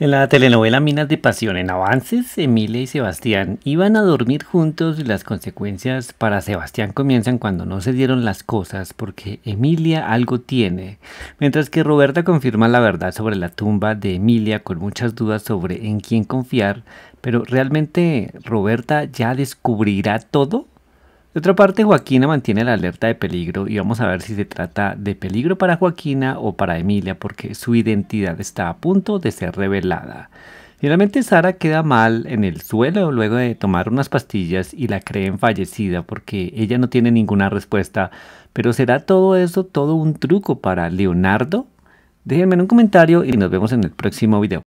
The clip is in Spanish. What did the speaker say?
En la telenovela Minas de Pasión en Avances, Emilia y Sebastián iban a dormir juntos y las consecuencias para Sebastián comienzan cuando no se dieron las cosas porque Emilia algo tiene, mientras que Roberta confirma la verdad sobre la tumba de Emilia con muchas dudas sobre en quién confiar, pero realmente Roberta ya descubrirá todo. De otra parte, Joaquina mantiene la alerta de peligro y vamos a ver si se trata de peligro para Joaquina o para Emilia porque su identidad está a punto de ser revelada. Finalmente Sara queda mal en el suelo luego de tomar unas pastillas y la creen fallecida porque ella no tiene ninguna respuesta. Pero ¿será todo eso todo un truco para Leonardo? Déjenme en un comentario y nos vemos en el próximo video.